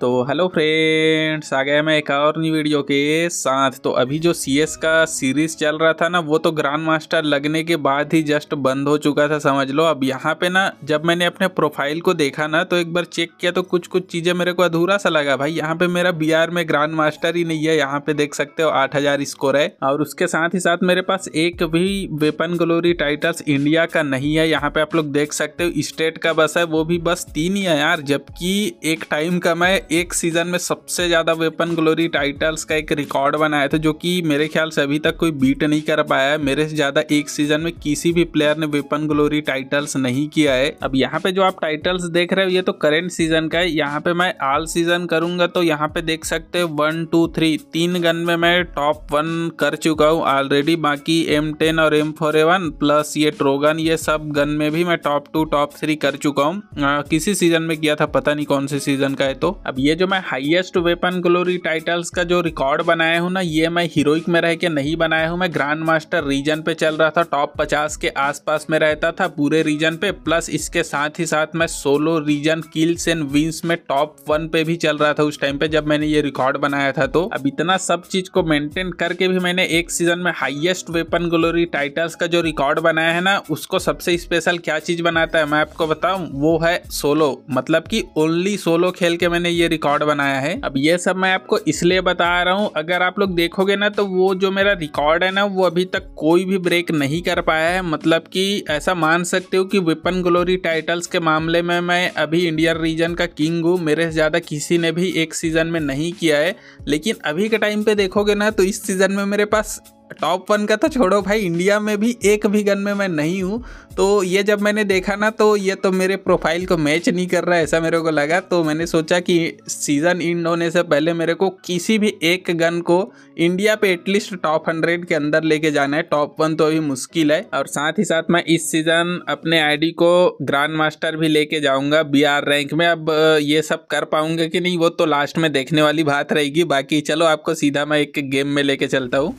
तो hello friends आ गया मैं एक और नई वीडियो के साथ तो अभी जो सी एस का सीरीज़ चल रहा था ना वो तो ग्रांड मास्टर लगने के बाद ही जस्ट बंद हो चुका था समझ लो अब यहाँ पे ना जब मैंने अपने प्रोफाइल को देखा ना तो एक बार चेक किया तो कुछ कुछ चीज़ें मेरे को अधूरा सा लगा भाई यहाँ पे मेरा बी में ग्रांड मास्टर ही नहीं है यहाँ पे देख सकते हो आठ हज़ार स्कोर है और उसके साथ ही साथ मेरे पास एक भी वेपन ग्लोरी टाइटल्स इंडिया का नहीं है यहाँ पे आप लोग देख सकते हो स्टेट का बस है वो भी बस तीन ही है यार जबकि एक टाइम का मैं एक सीज़न में सबसे ज़्यादा वेपन ग्लोरी टाइटल्स का एक रिकॉर्ड बनाया था जो कि मेरे ख्याल से अभी तक कोई बीट नहीं कर पाया है मेरे से ज़्यादा एक सीज़न में किसी भी प्लेयर ने वेपन ग्लोरी टाइटल्स नहीं किया है अब यहाँ पे जो आप टाइटल्स देख रहे हो ये तो करेंट सीज़न का है यहाँ पे मैं ऑल सीज़न करूंगा तो यहाँ पे देख सकते हो वन टू थ्री तीन गन में मैं टॉप वन कर चुका हूँ ऑलरेडी बाकी एम टेन और एम फोर प्लस ये ट्रोगन ये सब गन में भी मैं टॉप टू टॉप थ्री कर चुका हूँ किसी सीज़न में किया था पता नहीं कौन से सीज़न का है तो अब अब ये जो मैं हाईएस्ट वेपन ग्लोरी टाइटल्स का जो रिकॉर्ड बनाया हूँ ना ये मैं हीरोइक में रह के नहीं बनाया हूँ मैं ग्रांड मास्टर रीजन पे चल रहा था टॉप पचास के आसपास में रहता था पूरे रीजन पे प्लस इसके साथ ही साथ मैं solo region kills and wins में टॉप वन पे भी चल रहा था उस टाइम पे जब मैंने ये रिकॉर्ड बनाया था तो अब इतना सब चीज को मेंटेन करके भी मैंने एक सीजन में हाइएस्ट वेपन ग्लोरी टाइटल्स का जो रिकॉर्ड बनाया है ना उसको सबसे स्पेशल क्या चीज बनाता है मैं आपको बताऊँ वो है सोलो मतलब की ओनली सोलो खेल के मैंने ये ये रिकॉर्ड बनाया है अब ये सब मैं आपको इसलिए बता रहा हूँ अगर आप लोग देखोगे ना तो वो जो मेरा रिकॉर्ड है ना वो अभी तक कोई भी ब्रेक नहीं कर पाया है मतलब कि ऐसा मान सकते हो कि वेपन ग्लोरी टाइटल्स के मामले में मैं अभी इंडियन रीजन का किंग हूँ मेरे से ज़्यादा किसी ने भी एक सीज़न में नहीं किया है लेकिन अभी के टाइम पे देखोगे ना तो इस सीज़न में मेरे पास टॉप वन का तो छोड़ो भाई इंडिया में भी एक भी गन में मैं नहीं हूँ तो ये जब मैंने देखा ना तो ये तो मेरे प्रोफाइल को मैच नहीं कर रहा ऐसा मेरे को लगा तो मैंने सोचा कि सीज़न इंड होने से पहले मेरे को किसी भी एक गन को इंडिया पे एटलीस्ट टॉप हंड्रेड के अंदर लेके जाना है टॉप वन तो अभी मुश्किल है और साथ ही साथ मैं इस सीज़न अपने आई को ग्रांड मास्टर भी लेके जाऊँगा बी रैंक में अब ये सब कर पाऊँगा कि नहीं वो तो लास्ट में देखने वाली बात रहेगी बाकी चलो आपको सीधा मैं एक गेम में लेके चलता हूँ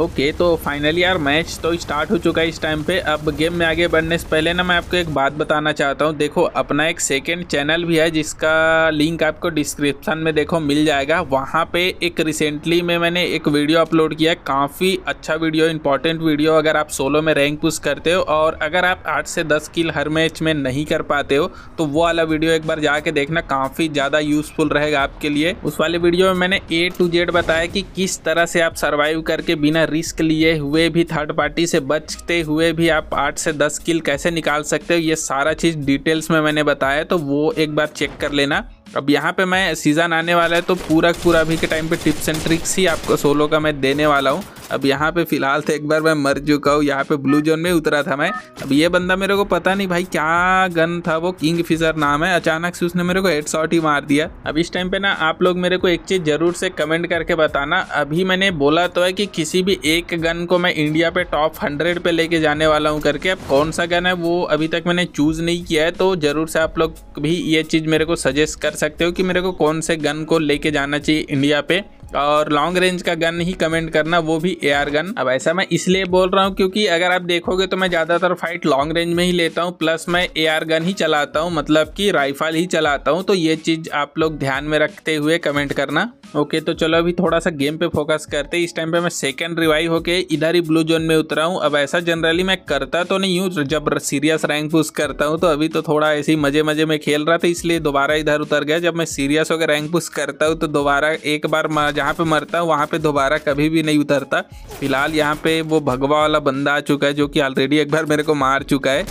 ओके तो फाइनली यार मैच तो स्टार्ट हो चुका है इस टाइम पे अब गेम में आगे बढ़ने से पहले ना मैं आपको एक बात बताना चाहता हूँ देखो अपना एक सेकेंड चैनल भी है जिसका लिंक आपको डिस्क्रिप्शन में देखो मिल जाएगा वहाँ पे एक रिसेंटली में मैंने एक वीडियो अपलोड किया है काफ़ी अच्छा वीडियो इंपॉर्टेंट वीडियो अगर आप सोलो में रैंक पुस्ट करते हो और अगर आप आठ से दस किल हर मैच में नहीं कर पाते हो तो वो वाला वीडियो एक बार जाके देखना काफ़ी ज़्यादा यूजफुल रहेगा आपके लिए उस वाले वीडियो में मैंने ए टू जेड बताया कि किस तरह से आप सर्वाइव करके बिना रिस्क लिए हुए भी थर्ड पार्टी से बचते हुए भी आप आठ से दस किल कैसे निकाल सकते हो ये सारा चीज़ डिटेल्स में मैंने बताया तो वो एक बार चेक कर लेना अब यहाँ पे मैं सीज़न आने वाला है तो पूरा पूरा अभी के टाइम पे टिप्स एंड ट्रिक्स ही आपको सोलो का मैं देने वाला हूँ अब यहाँ पे फिलहाल तो एक बार मैं मर चुका हूँ यहाँ पे ब्लू जोन में उतरा था मैं अब ये बंदा मेरे को पता नहीं भाई क्या गन था वो किंग फिशर नाम है अचानक से उसने मेरे को हेड ही मार दिया अब इस टाइम पे ना आप लोग मेरे को एक चीज जरूर से कमेंट करके बताना अभी मैंने बोला तो है कि किसी भी एक गन को मैं इंडिया पे टॉप हंड्रेड पे लेके जाने वाला हूँ करके अब कौन सा गन है वो अभी तक मैंने चूज नहीं किया है तो जरूर से आप लोग भी ये चीज मेरे को सजेस्ट कर सकते हो कि मेरे को कौन से गन को लेके जाना चाहिए इंडिया पे और लॉन्ग रेंज का गन ही कमेंट करना वो भी एआर गन अब ऐसा मैं इसलिए बोल रहा हूँ क्योंकि अगर आप देखोगे तो मैं ज़्यादातर फाइट लॉन्ग रेंज में ही लेता हूँ प्लस मैं एआर गन ही चलाता हूँ मतलब कि राइफल ही चलाता हूँ तो ये चीज़ आप लोग ध्यान में रखते हुए कमेंट करना ओके तो चलो अभी थोड़ा सा गेम पे फोकस करते इस टाइम पे मैं सेकेंड रिवाइव होके इधर ही ब्लू जोन में उतरा हूँ अब ऐसा जनरली मैं करता तो नहीं हूँ जब सीरियस रैंक पुश करता हूँ तो अभी तो थोड़ा ऐसे ही मजे मजे में खेल रहा था इसलिए दोबारा इधर उतर गया जब मैं सीरियस होकर रैंक पुश करता हूँ तो दोबारा एक बार जहाँ पे मरता है वहाँ पे दोबारा कभी भी नहीं उतरता फिलहाल यहाँ पे वो भगवा वाला बंदा आ चुका है जो कि ऑलरेडी एक बार मेरे को मार चुका है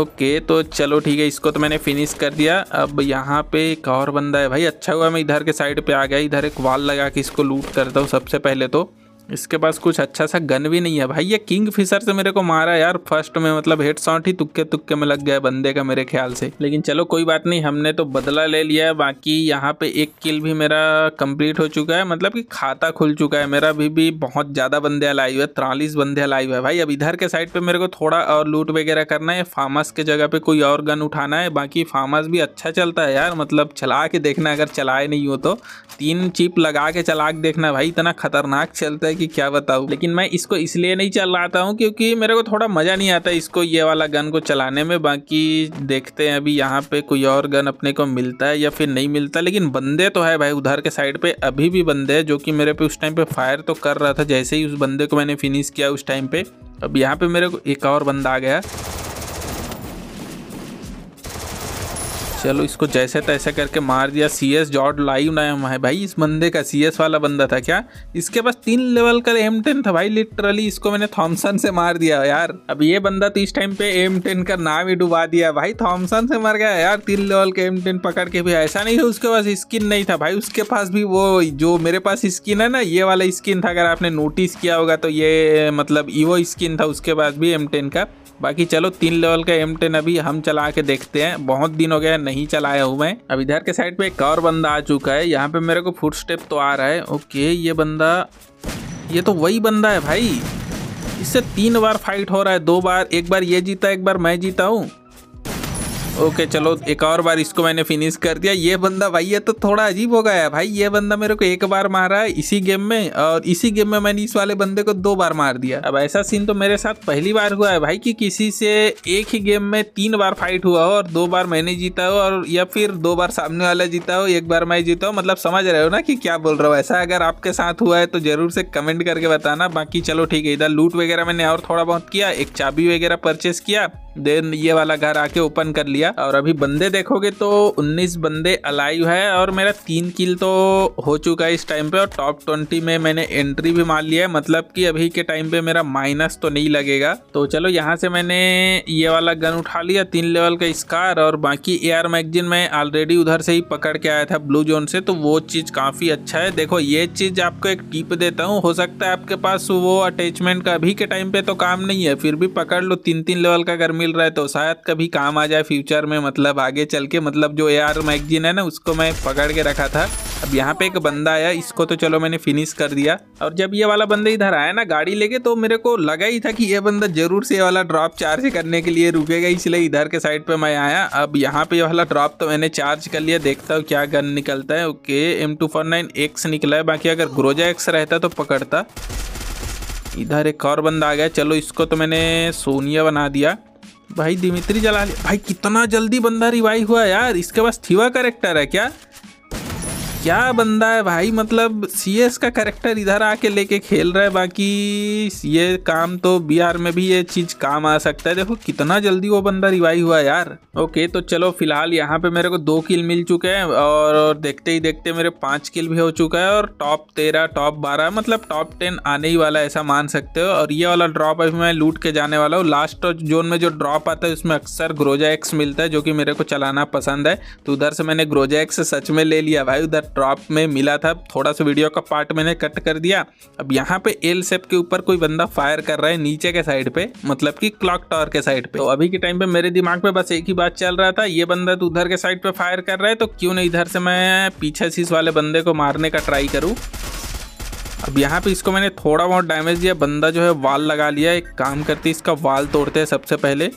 ओके तो चलो ठीक है इसको तो मैंने फिनिश कर दिया अब यहाँ पे एक और बंदा है भाई अच्छा हुआ मैं इधर के साइड पे आ गया इधर एक वाल लगा के इसको लूट करता हूँ सबसे पहले तो इसके पास कुछ अच्छा सा गन भी नहीं है भाई ये किंग फिशर से मेरे को मारा यार फर्स्ट में मतलब हेड शॉट ही तुक्के तुक्के में लग गया बंदे का मेरे ख्याल से लेकिन चलो कोई बात नहीं हमने तो बदला ले लिया है बाकी यहाँ पे एक किल भी मेरा कंप्लीट हो चुका है मतलब कि खाता खुल चुका है मेरा भी भी बहुत ज़्यादा बंदे अलाइव है तिरालीस बंदे अलाइव है भाई अब इधर के साइड पे मेरे को थोड़ा और लूट वगैरह करना है फार्मस के जगह पे कोई और गन उठाना है बाकी फार्मस भी अच्छा चलता है यार मतलब चला के देखना अगर चलाए नहीं हो तो तीन चिप लगा के चला के देखना भाई इतना खतरनाक चलता है कि क्या बताऊँ लेकिन मैं इसको इसलिए नहीं चलाता हूँ क्योंकि मेरे को थोड़ा मज़ा नहीं आता इसको ये वाला गन को चलाने में बाकी देखते हैं अभी यहाँ पे कोई और गन अपने को मिलता है या फिर नहीं मिलता लेकिन बंदे तो है भाई उधर के साइड पे अभी भी बंदे है जो कि मेरे पे उस टाइम पे फायर तो कर रहा था जैसे ही उस बंदे को मैंने फिनिश किया उस टाइम पे अब यहाँ पे मेरे को एक और बंदा आ गया चलो इसको जैसे तैसे करके मार दिया सी एस जॉर्ड लाइव नाम है भाई इस बंदे का सी एस वाला बंदा था क्या इसके पास तीन लेवल का एम टेन था भाई लिटरली इसको मैंने थॉमसन से मार दिया यार अब ये बंदा तो इस टाइम पे एम टेन का नाम ही डुबा दिया भाई थॉमसन से मर गया यार तीन लेवल का एम टेन पकड़ के भी ऐसा नहीं है उसके पास स्किन नहीं था भाई उसके पास भी वो जो मेरे पास स्किन है ना ये वाला स्किन था अगर आपने नोटिस किया होगा तो ये मतलब ईवो स्किन था उसके पास भी एम टेन का बाकी चलो तीन लेवल का एम टेन अभी हम चला के देखते हैं बहुत दिन हो गया नहीं चलाया हूँ मैं अब इधर के साइड पे एक और बंदा आ चुका है यहाँ पे मेरे को फुट स्टेप तो आ रहा है ओके ये बंदा ये तो वही बंदा है भाई इससे तीन बार फाइट हो रहा है दो बार एक बार ये जीता एक बार मैं जीता हूँ ओके चलो एक और बार इसको मैंने फिनिश कर दिया ये बंदा भाई ये तो थोड़ा अजीब हो गया भाई ये बंदा मेरे को एक बार मारा है इसी गेम में और इसी गेम में मैंने इस वाले बंदे को दो बार मार दिया अब ऐसा सीन तो मेरे साथ पहली बार हुआ है भाई कि किसी से एक ही गेम में तीन बार फाइट हुआ हो और दो बार मैंने जीता हो और या फिर दो बार सामने वाला जीता हो एक बार मैं जीता हूँ मतलब समझ रहे हो ना कि क्या बोल रहा हूँ ऐसा अगर आपके साथ हुआ है तो जरूर से कमेंट करके बताना बाकी चलो ठीक है इधर लूट वगैरह मैंने और थोड़ा बहुत किया एक चाबी वगैरह परचेस किया देन ये वाला घर आके ओपन कर लिया गया और अभी बंदे देखोगे तो 19 बंदे अलाइव है और मेरा तीन किल तो हो चुका है इस टाइम पे और टॉप 20 में मैंने एंट्री भी मार लिया है मतलब कि अभी के टाइम पे मेरा माइनस तो नहीं लगेगा तो चलो यहाँ से मैंने ये वाला गन उठा लिया तीन लेवल का स्कार और बाकी ए आर मैगजीन में ऑलरेडी उधर से ही पकड़ के आया था ब्लू जोन से तो वो चीज़ काफ़ी अच्छा है देखो ये चीज़ आपको एक टिप देता हूँ हो सकता है आपके पास वो अटैचमेंट का अभी के टाइम पे तो काम नहीं है फिर भी पकड़ लो तीन तीन लेवल का अगर मिल रहा है तो शायद कभी काम आ जाए फ्यूचर फ्यूचर में मतलब आगे चल के मतलब जो ए आर मैगजीन है ना उसको मैं पकड़ के रखा था अब यहाँ पे एक बंदा आया इसको तो चलो मैंने फिनिश कर दिया और जब ये वाला बंदा इधर आया ना गाड़ी लेके तो मेरे को लगा ही था कि ये बंदा जरूर से ये वाला ड्रॉप चार्ज करने के लिए रुकेगा इसलिए इधर के साइड पे मैं आया अब यहाँ पे ये वाला ड्रॉप तो मैंने चार्ज कर लिया देखता हूँ क्या गन निकलता है okay M two four nine X निकला है बाकी अगर ग्रोजा एक्स रहता तो पकड़ता इधर एक और बंदा आ गया चलो इसको तो मैंने सोनिया बना दिया भाई दिमित्री जला भाई कितना जल्दी बंदा रिवाइव हुआ यार इसके पास थीवा करेक्टर है क्या क्या बंदा है भाई मतलब एस का करेक्टर इधर आके लेके खेल रहा है बाकी ये काम तो बिहार में भी ये चीज काम आ सकता है देखो कितना जल्दी वो बंदा रिवाई हुआ यार ओके तो चलो फिलहाल यहाँ पे मेरे को दो किल मिल चुके हैं और देखते ही देखते मेरे पांच किल भी हो चुका है और टॉप तेरह टॉप बारह मतलब टॉप टेन आने ही वाला ऐसा मान सकते हो और ये वाला ड्रॉप अभी मैं लूट के जाने वाला हूँ लास्ट जोन में जो ड्रॉप आता है उसमें अक्सर ग्रोजा एक्स मिलता है जो कि मेरे को चलाना पसंद है तो उधर से मैंने ग्रोजा एक्स सच में ले लिया भाई उधर ड्रॉप में मिला था थोड़ा सा वीडियो का पार्ट मैंने कट कर दिया अब यहाँ पे एल सेप के ऊपर कोई बंदा फायर कर रहा है नीचे के साइड पे मतलब कि क्लॉक टावर के साइड पे तो अभी के टाइम पे मेरे दिमाग में बस एक ही बात चल रहा था ये बंदा तो उधर के साइड पे फायर कर रहा है तो क्यों नहीं इधर से मैं पीछे सीस वाले बंदे को मारने का ट्राई करूँ अब यहाँ पे इसको मैंने थोड़ा बहुत डैमेज दिया बंदा जो है वाल लगा लिया एक काम करती इसका वाल तोड़ते हैं सबसे पहले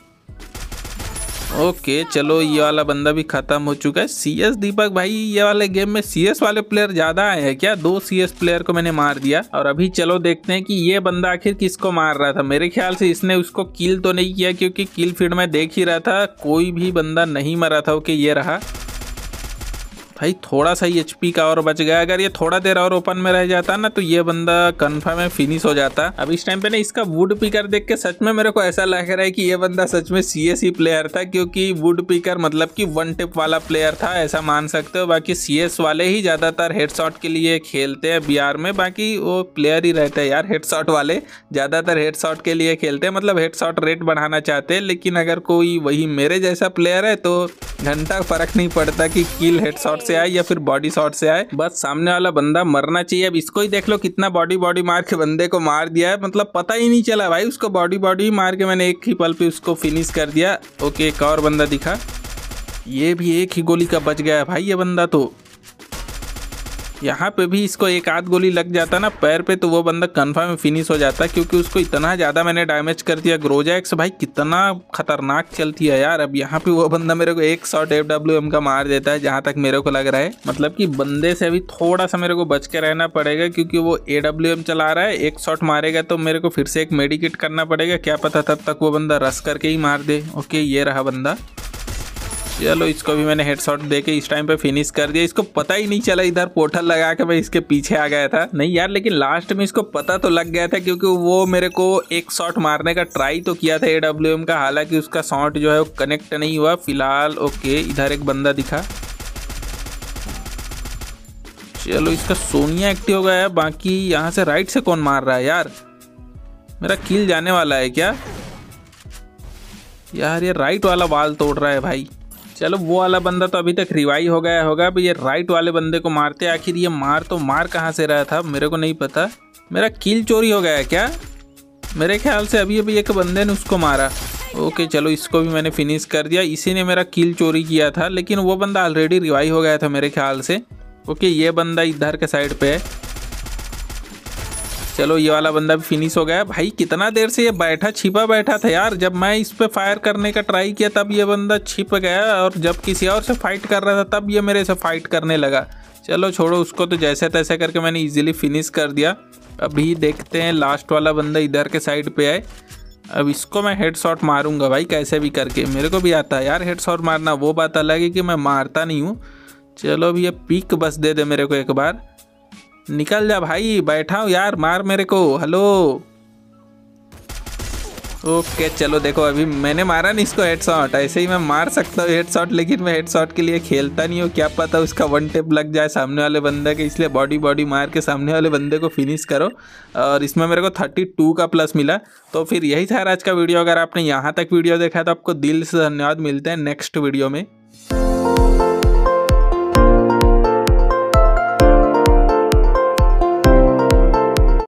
ओके चलो ये वाला बंदा भी खत्म हो चुका है सीएस दीपक भाई ये वाले गेम में सीएस वाले प्लेयर ज्यादा आए हैं क्या दो सीएस प्लेयर को मैंने मार दिया और अभी चलो देखते हैं कि ये बंदा आखिर किसको मार रहा था मेरे ख्याल से इसने उसको किल तो नहीं किया क्योंकि किल फील्ड में देख ही रहा था कोई भी बंदा नहीं मरा था ओके ये रहा भाई थोड़ा सा ही एच का और बच गया अगर ये थोड़ा देर और ओपन में रह जाता ना तो ये बंदा कन्फर्म है फिनिश हो जाता अब इस टाइम पे ना इसका वुड पिकर देख के सच में मेरे को ऐसा लग रहा है कि ये बंदा सच में सीएसई प्लेयर e था क्योंकि वुड पिकर मतलब कि वन टिप वाला प्लेयर था ऐसा मान सकते हो बाकी सीएस वाले ही ज्यादातर हेडशॉट के लिए खेलते हैं बिहार में बाकी वो प्लेयर ही रहता है यार हेडशॉट वाले ज्यादातर हेडशॉट के लिए खेलते हैं मतलब हेडशॉट रेट बढ़ाना चाहते हैं लेकिन अगर कोई वही मेरे जैसा प्लेयर है तो घंटा फर्क नहीं पड़ता कि किल हेडशॉट से आए या फिर बॉडी शॉट से आए बस सामने वाला बंदा मरना चाहिए अब इसको ही देख लो कितना बॉडी बॉडी मार के बंदे को मार दिया है मतलब पता ही नहीं चला भाई उसको बॉडी बॉडी मार के मैंने एक ही पल पे उसको फिनिश कर दिया ओके एक और बंदा दिखा ये भी एक ही गोली का बच गया भाई ये बंदा तो यहाँ पे भी इसको एक आध गोली लग जाता ना पैर पे तो वो बंदा कन्फर्म फिनिश हो जाता क्योंकि उसको इतना ज़्यादा मैंने डैमेज कर दिया ग्रोजैक्स भाई कितना खतरनाक चलती है यार अब यहाँ पे वो बंदा मेरे को एक शॉट एफ डब्ल्यू एम का मार देता है जहाँ तक मेरे को लग रहा है मतलब कि बंदे से अभी थोड़ा सा मेरे को बच के रहना पड़ेगा क्योंकि वो ए डब्ल्यू एम चला रहा है एक शॉट मारेगा तो मेरे को फिर से एक मेडिकेट करना पड़ेगा क्या पता तब तक वो बंदा रस करके ही मार दे ओके ये रहा बंदा चलो इसको भी मैंने हेडशॉट दे के इस टाइम पे फिनिश कर दिया इसको पता ही नहीं चला इधर पोर्टल लगा के मैं इसके पीछे आ गया था नहीं यार लेकिन लास्ट में इसको पता तो लग गया था क्योंकि वो मेरे को एक शॉट मारने का ट्राई तो किया था एडब्ल्यू का हालांकि उसका शॉट जो है वो कनेक्ट नहीं हुआ फिलहाल ओके इधर एक बंदा दिखा चलो इसका सोनिया एक्टिव हो गया है बाकी यहाँ से राइट से कौन मार रहा है यार मेरा किल जाने वाला है क्या यार ये राइट वाला बाल तोड़ रहा है भाई चलो वो वाला बंदा तो अभी तक रिवाइव हो गया होगा अब ये राइट वाले बंदे को मारते आखिर ये मार तो मार कहाँ से रहा था मेरे को नहीं पता मेरा किल चोरी हो गया क्या मेरे ख्याल से अभी अभी एक बंदे ने उसको मारा ओके चलो इसको भी मैंने फिनिश कर दिया इसी ने मेरा किल चोरी किया था लेकिन वो बंदा ऑलरेडी रिवाइव हो गया था मेरे ख्याल से ओके ये बंदा इधर के साइड पे है चलो ये वाला बंदा भी फिनिश हो गया भाई कितना देर से ये बैठा छिपा बैठा था यार जब मैं इस पर फायर करने का ट्राई किया तब ये बंदा छिप गया और जब किसी और से फाइट कर रहा था तब ये मेरे से फाइट करने लगा चलो छोड़ो उसको तो जैसे तैसे करके मैंने इजीली फिनिश कर दिया अभी देखते हैं लास्ट वाला बंदा इधर के साइड पर आए अब इसको मैं हेड शॉट मारूंगा भाई कैसे भी करके मेरे को भी आता है यार हेड शॉट मारना वो बात अलग है कि मैं मारता नहीं हूँ चलो अब ये पीक बस दे दे मेरे को एक बार निकल जा भाई बैठा हूँ यार मार मेरे को हेलो ओके चलो देखो अभी मैंने मारा नहीं इसको शॉट ऐसे ही मैं मार सकता हूँ शॉट लेकिन मैं शॉट के लिए खेलता नहीं हूँ क्या पता उसका वन टेप लग जाए सामने वाले बंदे के इसलिए बॉडी बॉडी मार के सामने वाले बंदे को फिनिश करो और इसमें मेरे को थर्टी टू का प्लस मिला तो फिर यही था आज का वीडियो अगर आपने यहाँ तक वीडियो देखा तो आपको दिल से धन्यवाद मिलते हैं नेक्स्ट वीडियो में